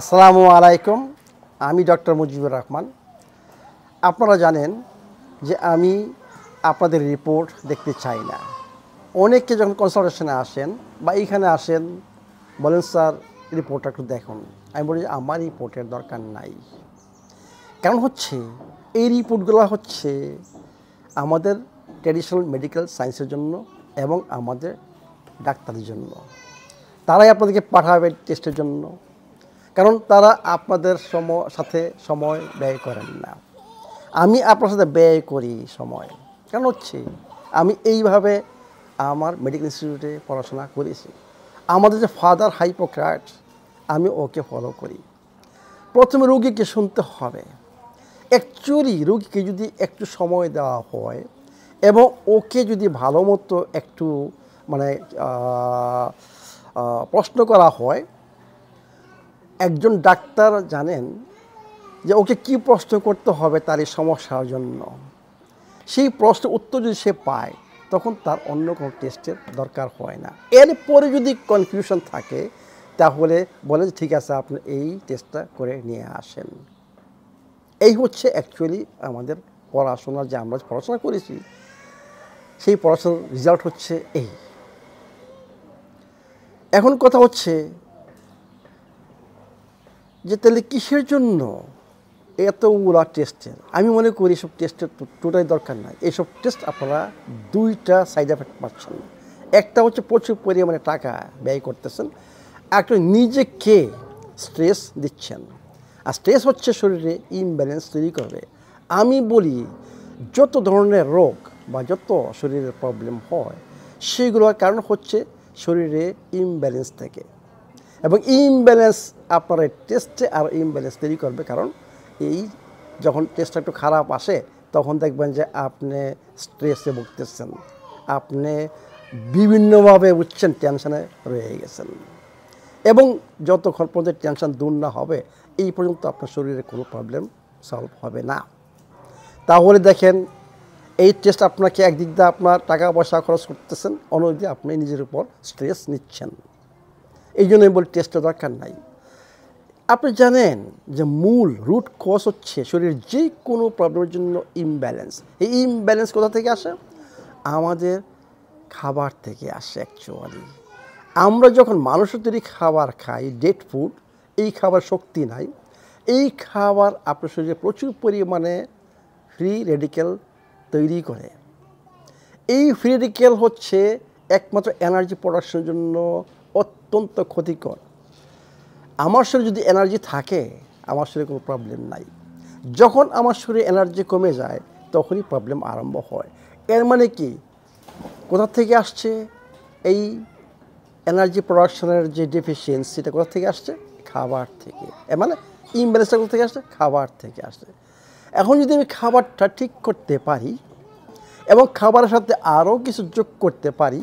আসসালামু আলাইকুম আমি ডক্টর মুজিবুর রহমান আপনারা জানেন যে আমি আপনাদের রিপোর্ট দেখতে চাই না অনেককে যখন কনসালটেশনে আসেন বা এইখানে আসেন বলেন স্যার রিপোর্টটা একটু দেখুন আমি বলি যে আমার রিপোর্টের দরকার নাই কারণ হচ্ছে এই রিপোর্টগুলো হচ্ছে আমাদের ট্র্যাডিশনাল মেডিকেল সায়েন্সের জন্য এবং আমাদের ডাক্তারের জন্য তারাই আপনাদেরকে পাঠাবে টেস্টের জন্য কারণ তারা আপনাদের সময় সাথে সময় ব্যয় করেন না আমি আপনার সাথে ব্যয় করি সময় কেন হচ্ছে আমি এইভাবে আমার মেডিকেল ইনস্টিটিউটে পড়াশোনা করেছি আমাদের যে ফাদার হাইপোক্রাট আমি ওকে ফলো করি প্রথমে রোগীকে শুনতে হবে অ্যাকচুয়ালি রোগীকে যদি একটু সময় দেওয়া হয় এবং ওকে যদি ভালো মতো একটু মানে প্রশ্ন করা হয় একজন ডাক্তার জানেন যে ওকে কি প্রশ্ন করতে হবে তার এই সমস্যার জন্য সেই প্রশ্ন উত্তর যদি সে পায় তখন তার অন্য কোনো টেস্টের দরকার হয় না এরপরে যদি কনফিউশন থাকে তাহলে বলে যে ঠিক আছে আপনি এই টেস্টটা করে নিয়ে আসেন এই হচ্ছে অ্যাকচুয়ালি আমাদের পড়াশোনার যে আমরা পড়াশোনা করেছি সেই পড়াশোনার রেজাল্ট হচ্ছে এই এখন কথা হচ্ছে যে তাহলে কিসের জন্য এতগুলা টেস্টের আমি মনে করি এসব টেস্টের টোটাই দরকার নাই এসব টেস্ট আপনারা দুইটা সাইড এফেক্ট পাচ্ছেন একটা হচ্ছে প্রচুর পরিমাণে টাকা ব্যয় করতেছেন একটা নিজেকে স্ট্রেস দিচ্ছেন আর স্ট্রেস হচ্ছে শরীরে ইমব্যালেন্স তৈরি করবে আমি বলি যত ধরনের রোগ বা যত শরীরের প্রবলেম হয় সেগুলোর কারণ হচ্ছে শরীরে ইমব্যালেন্স থেকে এবং ইমব্যালেন্স আপনার টেস্টে আর ইমব্যালেন্স তৈরি করবে কারণ এই যখন টেস্টটা একটু খারাপ আসে তখন দেখবেন যে আপনি স্ট্রেসে ভুগতেছেন আপনি বিভিন্নভাবে উঠছেন টেনশানে রয়ে গেছেন এবং যতক্ষণ পর্যন্ত টেনশন দূর না হবে এই পর্যন্ত আপনার শরীরে কোনো প্রবলেম সলভ হবে না তাহলে দেখেন এই টেস্ট আপনাকে একদিক দিয়ে আপনার টাকা পয়সা খরচ করতেছেন অন্যদিকে আপনি নিজের উপর স্ট্রেস নিচ্ছেন এই জন্য আমি বলি টেস্টের দরকার নাই আপনি জানেন যে মূল রুট কজ হচ্ছে শরীরের যে কোনো প্রবলেমের জন্য ইমব্যালেন্স এই ইমব্যালেন্স কোথা থেকে আসে আমাদের খাবার থেকে আসে অ্যাকচুয়ালি আমরা যখন মানুষের তৈরি খাবার খাই ডেট ফুড এই খাবার শক্তি নাই এই খাবার আপনার শরীরে প্রচুর পরিমাণে ফ্রি রেডিক্যাল তৈরি করে এই ফ্রি রেডিক্যাল হচ্ছে একমাত্র এনার্জি প্রোডাকশনের জন্য অত্যন্ত ক্ষতিকর আমার শরীরে যদি এনার্জি থাকে আমার শরীরে কোনো প্রবলেম নাই যখন আমার শরীরে এনার্জি কমে যায় তখনই প্রবলেম আরম্ভ হয় এর মানে কি কোথা থেকে আসছে এই এনার্জি প্রোডাকশনের যে ডেফিসিয়েন্সিটা কোথা থেকে আসছে খাবার থেকে মানে ইমব্যালেন্সটা কোথা থেকে আসছে খাবার থেকে আসছে এখন যদি আমি খাবারটা ঠিক করতে পারি এবং খাবারের সাথে আরও কিছু যোগ করতে পারি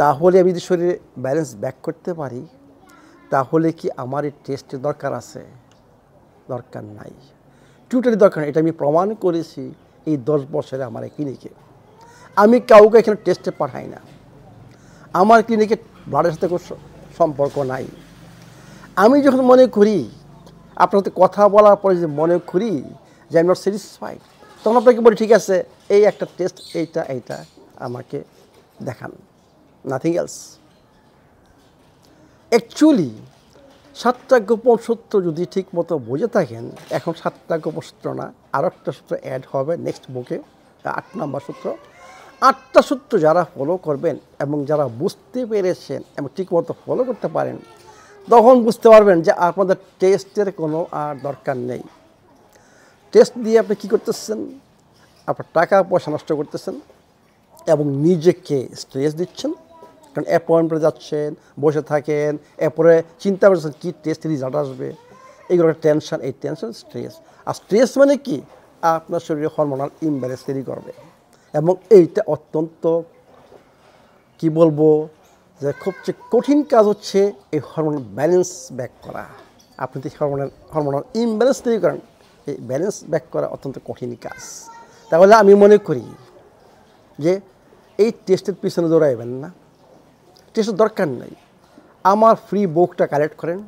তাহলে আমি যদি শরীরে ব্যালেন্স ব্যাক করতে পারি তাহলে কি আমার এই টেস্টের দরকার আছে দরকার নাই টোটালি দরকার এটা আমি প্রমাণ করেছি এই দশ বছরে আমার এই ক্লিনিকে আমি কাউকে এখানে টেস্টে পাঠাই না আমার ক্লিনিকে ব্লাডের সাথে কোনো সম্পর্ক নাই আমি যখন মনে করি আপনার সাথে কথা বলার পরে যদি মনে করি যে আমি স্যাটিসফাইড তখন আপনাকে বলি ঠিক আছে এই একটা টেস্ট এইটা এইটা আমাকে দেখান নাথিং এলস অ্যাকচুয়ালি সাতটা গোপন সূত্র যদি ঠিক মতো বুঝে থাকেন এখন সাতটা গোপন সূত্র না আর একটা সূত্র অ্যাড হবে নেক্সট বুকে আট নম্বর সূত্র আটটা সূত্র যারা ফলো করবেন এবং যারা বুঝতে পেরেছেন এবং ঠিকমতো ফলো করতে পারেন তখন বুঝতে পারবেন যে আপনাদের টেস্টের কোনো আর দরকার নেই টেস্ট দিয়ে আপনি কী করতেছেন আপনার টাকা পয়সা নষ্ট করতেছেন এবং নিজেকে স্ট্রেস দিচ্ছেন কারণ অ্যাপয়েন্টমেন্টে যাচ্ছেন বসে থাকেন এরপরে চিন্তা করছেন কী টেস্ট রেজাল্ট আসবে এইগুলো একটা টেনশন এই টেনশন স্ট্রেস আর স্ট্রেস মানে কি আপনার শরীরে হরমোনাল ইমব্যালেন্স তৈরি করবে এবং এইটা অত্যন্ত কি বলবো যে খুব যে কঠিন কাজ হচ্ছে এই হরমোন ব্যালেন্স ব্যাক করা আপনি যদি হরমোনাল হরমোনাল ইমব্যালেন্স তৈরি করেন এই ব্যালেন্স ব্যাক করা অত্যন্ত কঠিন কাজ তাহলে আমি মনে করি যে এই টেস্টের পিছনে দৌড়াইবেন না টেস্টের দরকার নাই আমার ফ্রি বুকটা কালেক্ট করেন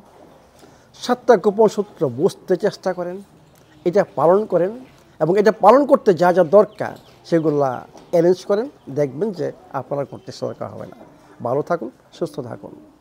সাতটা গোপন সূত্র বুঝতে চেষ্টা করেন এটা পালন করেন এবং এটা পালন করতে যা যা দরকার সেগুলো অ্যারেঞ্জ করেন দেখবেন যে আপনারা করতে সরকার হবে না ভালো থাকুন সুস্থ থাকুন